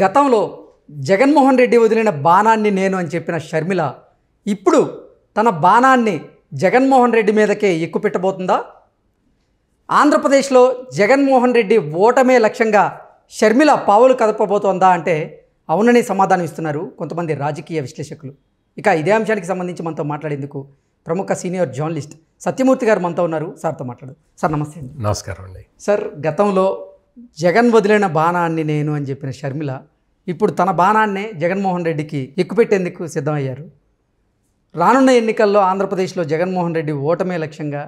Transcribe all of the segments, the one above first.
గతంలో జగన్మోహన్ రెడ్డి వదిలిన బాణాన్ని నేను అని చెప్పిన షర్మిల ఇప్పుడు తన బాణాన్ని జగన్మోహన్ రెడ్డి మీదకే ఎక్కుపెట్టబోతుందా ఆంధ్రప్రదేశ్లో జగన్మోహన్ రెడ్డి ఓటమే లక్ష్యంగా షర్మిల పావులు కదపబోతోందా అంటే అవునని సమాధానం ఇస్తున్నారు కొంతమంది రాజకీయ విశ్లేషకులు ఇక ఇదే అంశానికి సంబంధించి మనతో మాట్లాడేందుకు ప్రముఖ సీనియర్ జర్నలిస్ట్ సత్యమూర్తి గారు మనతో ఉన్నారు సార్తో మాట్లాడు సార్ నమస్తే నమస్కారం అండి సార్ గతంలో జగన్ వదిలిన బాణాన్ని నేను అని చెప్పిన షర్మిల ఇప్పుడు తన బాణాన్నే జగన్మోహన్ రెడ్డికి ఎక్కుపెట్టేందుకు సిద్ధమయ్యారు రానున్న ఎన్నికల్లో ఆంధ్రప్రదేశ్లో జగన్మోహన్ రెడ్డి ఓటమే లక్ష్యంగా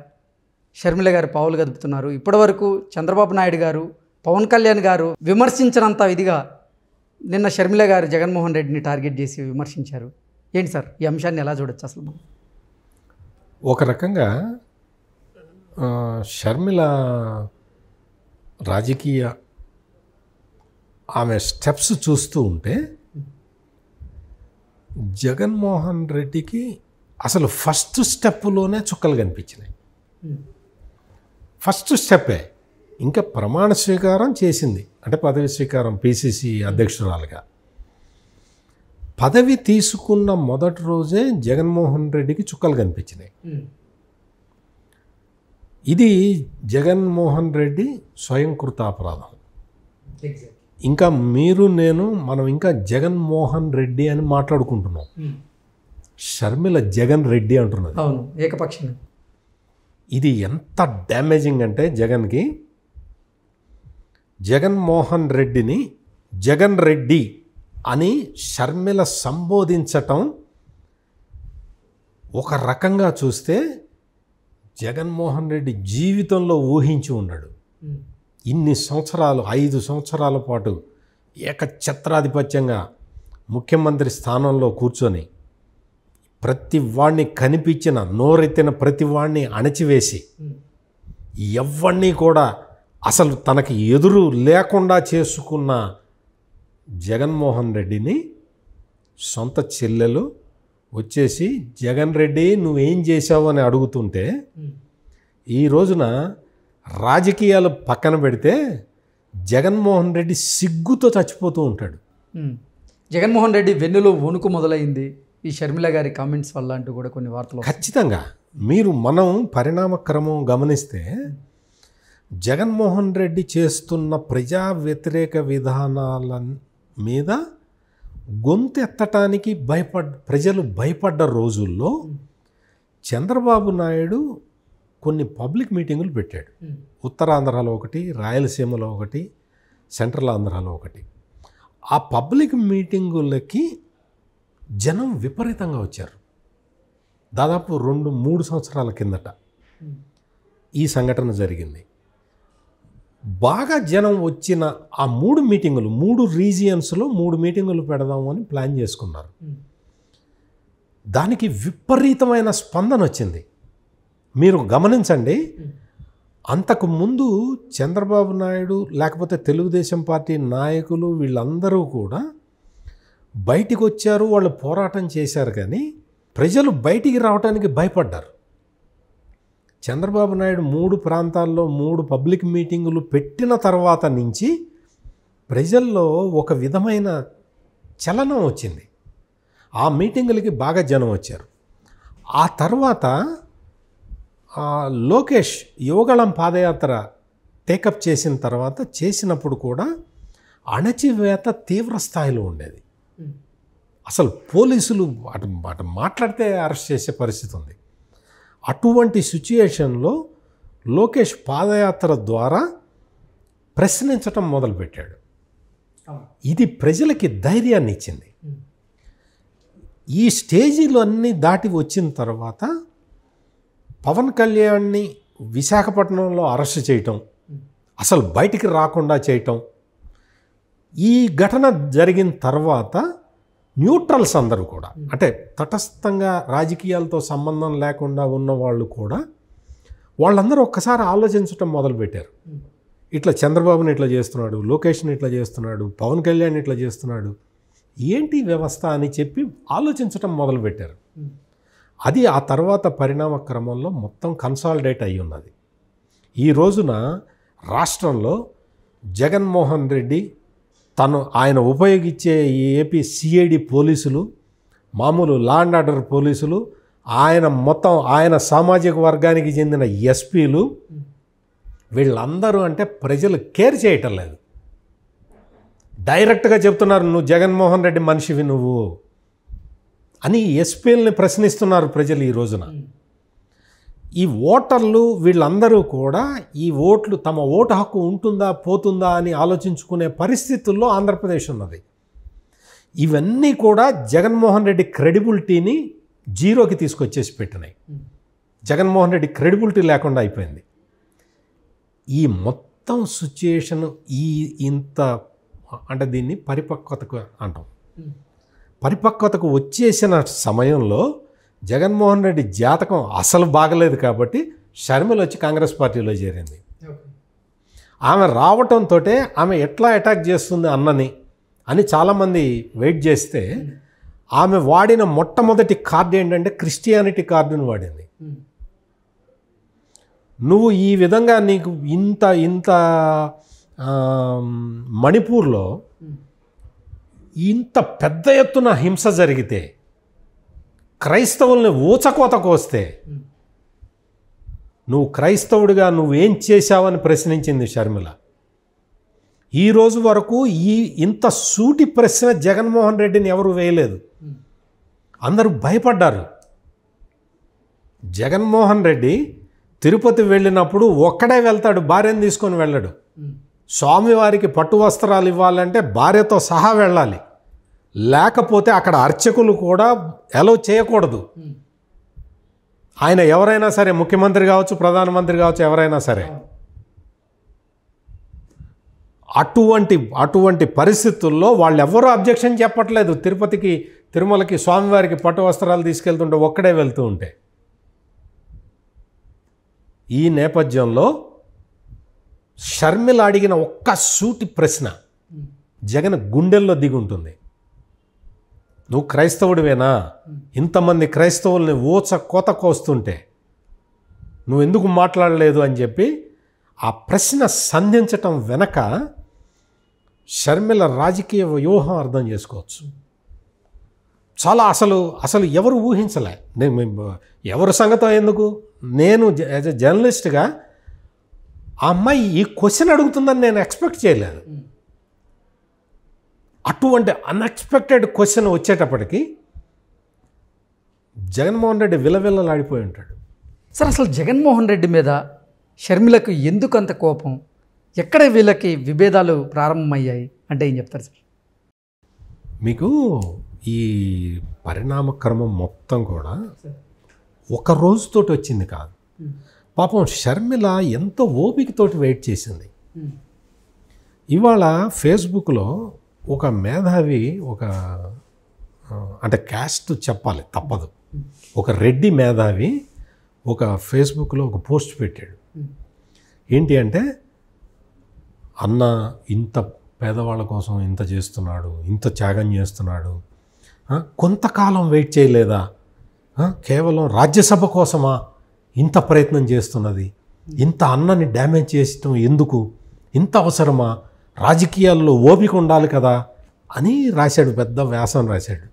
షర్మిల గారు పావులు గదుపుతున్నారు ఇప్పటివరకు చంద్రబాబు నాయుడు గారు పవన్ కళ్యాణ్ గారు విమర్శించినంత ఇదిగా నిన్న షర్మిల గారు జగన్మోహన్ రెడ్డిని టార్గెట్ చేసి విమర్శించారు ఏంటి సార్ ఈ అంశాన్ని ఎలా చూడొచ్చు అసలు ఒక రకంగా షర్మిల రాజకీయ ఆమె స్టెప్స్ చూస్తూ ఉంటే జగన్మోహన్ రెడ్డికి అసలు ఫస్ట్ స్టెప్లోనే చుక్కలు కనిపించినాయి ఫస్ట్ స్టెప్పే ఇంకా ప్రమాణ స్వీకారం చేసింది అంటే పదవి స్వీకారం పిసిసి అధ్యక్షురాలుగా పదవి తీసుకున్న మొదటి రోజే జగన్మోహన్ రెడ్డికి చుక్కలు కనిపించినాయి ఇది జగన్మోహన్ రెడ్డి స్వయంకృత అపరాధం ఇంకా మీరు నేను మనం ఇంకా జగన్మోహన్ రెడ్డి అని మాట్లాడుకుంటున్నాం hmm. షర్మిల జగన్ రెడ్డి అంటున్నది అవును ఏకపక్షంగా ఇది ఎంత డ్యామేజింగ్ అంటే జగన్కి జగన్మోహన్ రెడ్డిని జగన్ రెడ్డి అని షర్మిల సంబోధించటం ఒక రకంగా చూస్తే జగన్మోహన్ రెడ్డి జీవితంలో ఊహించి ఉన్నాడు ఇన్ని సంవత్సరాలు ఐదు సంవత్సరాల పాటు ఏకఛత్రాధిపత్యంగా ముఖ్యమంత్రి స్థానంలో కూర్చొని ప్రతి వాడిని కనిపించిన నోరెత్తిన ప్రతి వాడిని అణచివేసి ఎవరిని కూడా అసలు తనకి ఎదురు లేకుండా చేసుకున్న జగన్మోహన్ రెడ్డిని సొంత చెల్లెలు వచ్చేసి జగన్ రెడ్డి నువ్వేం చేశావు అని అడుగుతుంటే ఈ రోజున రాజకీయాలు పక్కన పెడితే జగన్మోహన్ రెడ్డి సిగ్గుతో చచ్చిపోతూ ఉంటాడు జగన్మోహన్ రెడ్డి వెన్నులో వణుకు మొదలైంది ఈ షర్మిల గారి కామెంట్స్ వల్ల అంటూ కూడా కొన్ని వార్తలు ఖచ్చితంగా మీరు మనం పరిణామక్రమం గమనిస్తే జగన్మోహన్ రెడ్డి చేస్తున్న ప్రజా వ్యతిరేక విధానాల మీద గొంతు ఎత్తటానికి భయపడ్ ప్రజలు భయపడ్డ రోజుల్లో చంద్రబాబు నాయుడు కొన్ని పబ్లిక్ మీటింగులు పెట్టాడు ఉత్తరాంధ్రలో ఒకటి రాయలసీమలో ఒకటి సెంట్రల్ ఆంధ్రాలో ఒకటి ఆ పబ్లిక్ మీటింగులకి జనం విపరీతంగా వచ్చారు దాదాపు రెండు మూడు సంవత్సరాల కిందట ఈ సంఘటన జరిగింది బాగా జనం వచ్చిన ఆ మూడు మీటింగులు మూడు రీజియన్స్లో మూడు మీటింగులు పెడదాము అని ప్లాన్ చేసుకున్నారు దానికి విపరీతమైన స్పందన వచ్చింది మీరు గమనించండి అంతకు ముందు చంద్రబాబు నాయుడు లేకపోతే తెలుగుదేశం పార్టీ నాయకులు వీళ్ళందరూ కూడా బయటికి వచ్చారు వాళ్ళు పోరాటం చేశారు కానీ ప్రజలు బయటికి రావడానికి భయపడ్డారు చంద్రబాబు నాయుడు మూడు ప్రాంతాల్లో మూడు పబ్లిక్ మీటింగులు పెట్టిన తర్వాత నుంచి ప్రజల్లో ఒక విధమైన చలనం వచ్చింది ఆ మీటింగులకి బాగా జనం వచ్చారు ఆ తర్వాత లోకేష్ యువగళం పాదయాత్ర టేకప్ చేసిన తర్వాత చేసినప్పుడు కూడా అణచివేత తీవ్ర స్థాయిలో ఉండేది అసలు పోలీసులు అటు అటు మాట్లాడితే అరెస్ట్ చేసే పరిస్థితి ఉంది అటువంటి సిచ్యుయేషన్లో లోకేష్ పాదయాత్ర ద్వారా ప్రశ్నించటం మొదలుపెట్టాడు ఇది ప్రజలకి ధైర్యాన్ని ఇచ్చింది ఈ స్టేజీలు అన్నీ దాటి వచ్చిన తర్వాత పవన్ కళ్యాణ్ని విశాఖపట్నంలో అరెస్ట్ చేయటం అసలు బయటికి రాకుండా చేయటం ఈ ఘటన జరిగిన తర్వాత న్యూట్రల్స్ అందరూ కూడా అంటే తటస్థంగా రాజకీయాలతో సంబంధం లేకుండా ఉన్న వాళ్ళు కూడా వాళ్ళందరూ ఒక్కసారి ఆలోచించటం మొదలుపెట్టారు ఇట్లా చంద్రబాబుని ఇట్లా చేస్తున్నాడు లోకేష్ని ఇట్లా చేస్తున్నాడు పవన్ కళ్యాణ్ ఇట్లా చేస్తున్నాడు ఏంటి వ్యవస్థ అని చెప్పి ఆలోచించటం మొదలుపెట్టారు అది ఆ తర్వాత పరిణామ క్రమంలో మొత్తం కన్సాలిడేట్ అయి ఉన్నది ఈ రోజున రాష్ట్రంలో జగన్మోహన్ రెడ్డి తను ఆయన ఉపయోగించే ఈ ఏపీ సిఐడి పోలీసులు మామూలు లా అండ్ ఆర్డర్ పోలీసులు ఆయన మొత్తం ఆయన సామాజిక వర్గానికి చెందిన ఎస్పీలు వీళ్ళందరూ అంటే ప్రజలు కేర్ చేయటం లేదు డైరెక్ట్గా చెప్తున్నారు నువ్వు జగన్మోహన్ రెడ్డి మనిషివి నువ్వు అని ఎస్పీలని ప్రశ్నిస్తున్నారు ప్రజలు ఈ రోజున ఈ ఓటర్లు వీళ్ళందరూ కూడా ఈ ఓట్లు తమ ఓటు హక్కు ఉంటుందా పోతుందా అని ఆలోచించుకునే పరిస్థితుల్లో ఆంధ్రప్రదేశ్ ఉన్నది ఇవన్నీ కూడా జగన్మోహన్ రెడ్డి క్రెడిబిలిటీని జీరోకి తీసుకొచ్చేసి పెట్టినాయి జగన్మోహన్ రెడ్డి క్రెడిబిలిటీ లేకుండా అయిపోయింది ఈ మొత్తం సిచ్యుయేషన్ ఈ ఇంత అంటే దీన్ని పరిపక్వతకు అంటాం పరిపక్వతకు వచ్చేసిన సమయంలో జగన్మోహన్ రెడ్డి జాతకం అసలు బాగలేదు కాబట్టి షర్మిల వచ్చి కాంగ్రెస్ పార్టీలో చేరింది ఆమె రావటంతో ఆమె ఎట్లా అటాక్ చేస్తుంది అన్నని అని చాలామంది వెయిట్ చేస్తే ఆమె వాడిన మొట్టమొదటి కార్డు ఏంటంటే క్రిస్టియానిటీ కార్డును వాడింది నువ్వు ఈ విధంగా నీకు ఇంత ఇంత మణిపూర్లో ఇంత పెద్ద ఎత్తున హింస జరిగితే క్రైస్తవుల్ని ఊచకోత కోస్తే నువ్వు క్రైస్తవుడిగా నువ్వేం చేశావని ప్రశ్నించింది షర్మిల ఈ రోజు వరకు ఈ ఇంత సూటి ప్రశ్న జగన్మోహన్ రెడ్డిని ఎవరు వేయలేదు అందరూ భయపడ్డారు జగన్మోహన్ రెడ్డి తిరుపతి వెళ్ళినప్పుడు ఒక్కడే వెళ్తాడు భార్యను తీసుకొని వెళ్ళడు స్వామివారికి పట్టు వస్త్రాలు ఇవ్వాలంటే భార్యతో సహా వెళ్ళాలి లేకపోతే అక్కడ అర్చకులు కూడా అలౌ చేయకూడదు ఆయన ఎవరైనా సరే ముఖ్యమంత్రి కావచ్చు ప్రధానమంత్రి కావచ్చు ఎవరైనా సరే అటువంటి అటువంటి పరిస్థితుల్లో వాళ్ళు ఎవరూ అబ్జెక్షన్ చెప్పట్లేదు తిరుపతికి తిరుమలకి స్వామివారికి పట్టు వస్త్రాలు తీసుకెళ్తుంటే ఒక్కడే వెళ్తూ ఉంటే ఈ నేపథ్యంలో షర్మిల అడిగిన ఒక్క సూటి ప్రశ్న జగన్ గుండెల్లో దిగుంటుంది నువ్వు క్రైస్తవుడివేనా ఇంతమంది క్రైస్తవుల్ని ఊచ కోత కోస్తుంటే నువ్వు ఎందుకు మాట్లాడలేదు అని చెప్పి ఆ ప్రశ్న సంధించటం వెనక షర్మిల రాజకీయ వ్యూహం అర్థం చేసుకోవచ్చు చాలా అసలు అసలు ఎవరు ఊహించలే నేను ఎవరి సంగతం ఎందుకు నేను యాజ్ ఎ జర్నలిస్ట్గా ఆ అమ్మాయి ఈ క్వశ్చన్ అడుగుతుందని నేను ఎక్స్పెక్ట్ చేయలేదు అటువంటి అన్ఎక్స్పెక్టెడ్ క్వశ్చన్ వచ్చేటప్పటికి జగన్మోహన్ రెడ్డి విలవిల్లలాడిపోయి ఉంటాడు సార్ అసలు జగన్మోహన్ రెడ్డి మీద షర్మిలకు ఎందుకు అంత కోపం ఎక్కడ వీళ్ళకి విభేదాలు ప్రారంభమయ్యాయి అంటే ఏం చెప్తారు సార్ మీకు ఈ పరిణామక్రమం మొత్తం కూడా ఒక రోజుతోటి వచ్చింది కాదు పాపం షర్మిల ఎంతో ఓపికతోటి వెయిట్ చేసింది ఇవాళ ఫేస్బుక్లో ఒక మేధావి ఒక అంటే క్యాస్ట్ చెప్పాలి తప్పదు ఒక రెడ్డి మేధావి ఒక ఫేస్బుక్లో ఒక పోస్ట్ పెట్టాడు ఏంటి అంటే అన్న ఇంత పేదవాళ్ళ కోసం ఇంత చేస్తున్నాడు ఇంత త్యాగం చేస్తున్నాడు కొంతకాలం వెయిట్ చేయలేదా కేవలం రాజ్యసభ కోసమా ఇంత ప్రయత్నం చేస్తున్నది ఇంత అన్నని డ్యామేజ్ చేసటం ఎందుకు ఇంత అవసరమా రాజకీయాల్లో ఓపిక ఉండాలి కదా అని రాశాడు పెద్ద వ్యాసం రాశాడు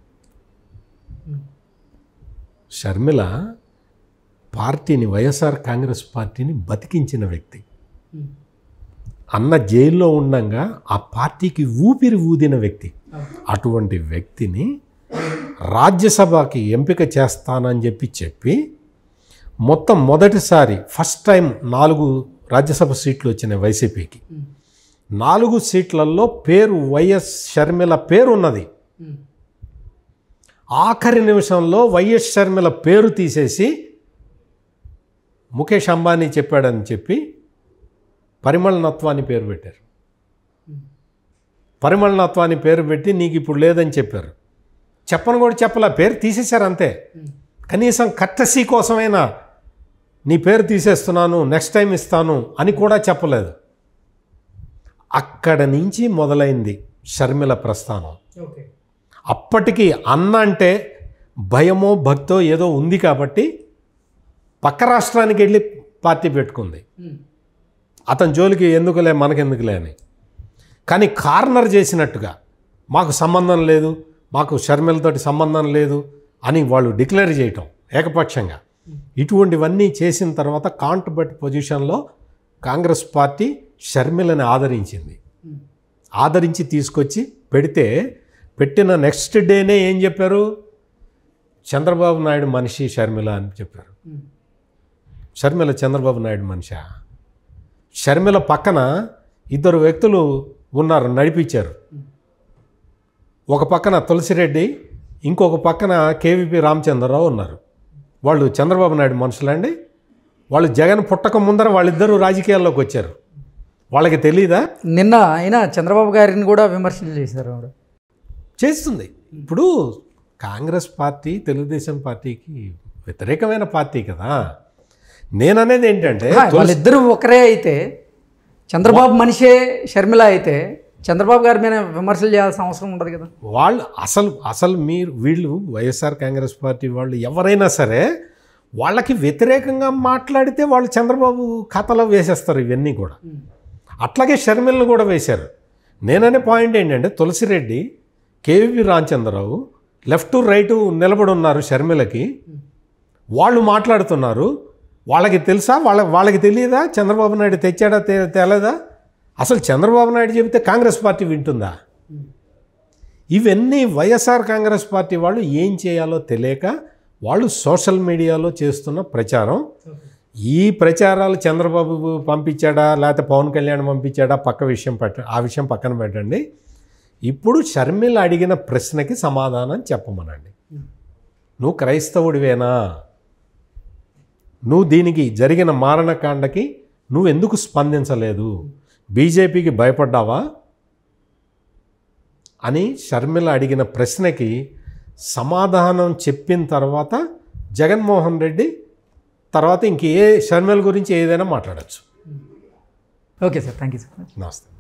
షర్మిల పార్టీని వైఎస్ఆర్ కాంగ్రెస్ పార్టీని బతికించిన వ్యక్తి అన్న జైల్లో ఉండగా ఆ పార్టీకి ఊపిరి ఊదిన వ్యక్తి అటువంటి వ్యక్తిని రాజ్యసభకి ఎంపిక చేస్తానని చెప్పి చెప్పి మొత్తం మొదటిసారి ఫస్ట్ టైం నాలుగు రాజ్యసభ సీట్లు వచ్చిన వైసీపీకి నాలుగు సీట్లలో పేరు వైఎస్ షర్మిల పేరు ఉన్నది ఆఖరి నిమిషంలో వైఎస్ షర్మిల పేరు తీసేసి ముఖేష్ అంబానీ చెప్పాడని చెప్పి పరిమళనత్వాన్ని పేరు పెట్టారు పరిమళనత్వాన్ని పేరు పెట్టి నీకు ఇప్పుడు లేదని చెప్పారు చెప్పను కూడా చెప్పలే పేరు తీసేశారు అంతే కనీసం కట్టసీ కోసమైనా నీ పేరు తీసేస్తున్నాను నెక్స్ట్ టైం ఇస్తాను అని కూడా చెప్పలేదు అక్కడ నుంచి మొదలైంది షర్మిల ప్రస్థానం అప్పటికి అన్న అంటే భయమో భక్తో ఏదో ఉంది కాబట్టి పక్క రాష్ట్రానికి వెళ్ళి పార్టీ పెట్టుకుంది అతని జోలికి ఎందుకులే మనకెందుకులే అని కానీ కార్నర్ చేసినట్టుగా మాకు సంబంధం లేదు మాకు షర్మిలతోటి సంబంధం లేదు అని వాళ్ళు డిక్లేర్ చేయటం ఏకపక్షంగా ఇటువంటివన్నీ చేసిన తర్వాత కాంట్రబట్ పొజిషన్లో కాంగ్రెస్ పార్టీ షర్మిలని ఆదరించింది ఆదరించి తీసుకొచ్చి పెడితే పెట్టిన నెక్స్ట్ డేనే ఏం చెప్పారు చంద్రబాబు నాయుడు మనిషి షర్మిల అని చెప్పారు షర్మిల చంద్రబాబు నాయుడు మనిషి షర్మిల పక్కన ఇద్దరు వ్యక్తులు ఉన్నారు నడిపించారు ఒక పక్కన తులసిరెడ్డి ఇంకొక పక్కన కేవీపీ రామచంద్రరావు ఉన్నారు వాళ్ళు చంద్రబాబు నాయుడు మనుషులండి వాళ్ళు జగన్ పుట్టక ముందర వాళ్ళిద్దరూ రాజకీయాల్లోకి వచ్చారు వాళ్ళకి తెలియదా నిన్న ఆయన చంద్రబాబు గారిని కూడా విమర్శలు చేశారు ఆవిడ చేస్తుంది ఇప్పుడు కాంగ్రెస్ పార్టీ తెలుగుదేశం పార్టీకి వ్యతిరేకమైన పార్టీ కదా నేననేది ఏంటంటే వాళ్ళిద్దరూ ఒకరే అయితే చంద్రబాబు మనిషే షర్మిల అయితే చంద్రబాబు గారి మీద విమర్శలు చేయాల్సిన అవసరం ఉండదు కదా వాళ్ళు అసలు అసలు మీరు వీళ్ళు వైఎస్ఆర్ కాంగ్రెస్ పార్టీ వాళ్ళు ఎవరైనా సరే వాళ్ళకి వ్యతిరేకంగా మాట్లాడితే వాళ్ళు చంద్రబాబు ఖాతాలో వేసేస్తారు ఇవన్నీ కూడా అట్లాగే షర్మిలను కూడా వేశారు నేననే పాయింట్ ఏంటంటే Tulasi Reddy KVP Ramachandra Rao left right నిలబడి ఉన్నారు షర్మిలకి వాళ్ళు మాట్లాడుతున్నారు వాళ్ళకి తెలుసా వాళ్ళ వాళ్ళకి తెలియదా చంద్రబాబు నాయుడు తెచ్చాడా తేలేదా అసలు చంద్రబాబు నాయుడు చెబితే కాంగ్రెస్ పార్టీ వింటుందా ఇవన్నీ వైఎస్ఆర్ కాంగ్రెస్ పార్టీ వాళ్ళు ఏం చేయాలో తెలియక వాళ్ళు సోషల్ మీడియాలో చేస్తున్న ప్రచారం ఈ ప్రచారాలు చంద్రబాబు పంపించాడా లేకపోతే పవన్ కళ్యాణ్ పంపించాడా పక్క విషయం పెట్ట ఆ విషయం పక్కన పెట్టండి ఇప్పుడు షర్మిల అడిగిన ప్రశ్నకి సమాధానం చెప్పమనండి నువ్వు క్రైస్తవుడివేనా నువ్వు దీనికి జరిగిన మారణకాండకి నువ్వు ఎందుకు స్పందించలేదు బీజేపీకి భయపడ్డావా అని షర్మిల అడిగిన ప్రశ్నకి సమాధానం చెప్పిన తర్వాత జగన్మోహన్ రెడ్డి తర్వాత ఇంకే షర్మల్ గురించి ఏదైనా మాట్లాడచ్చు okay sir thank you sir నమస్తే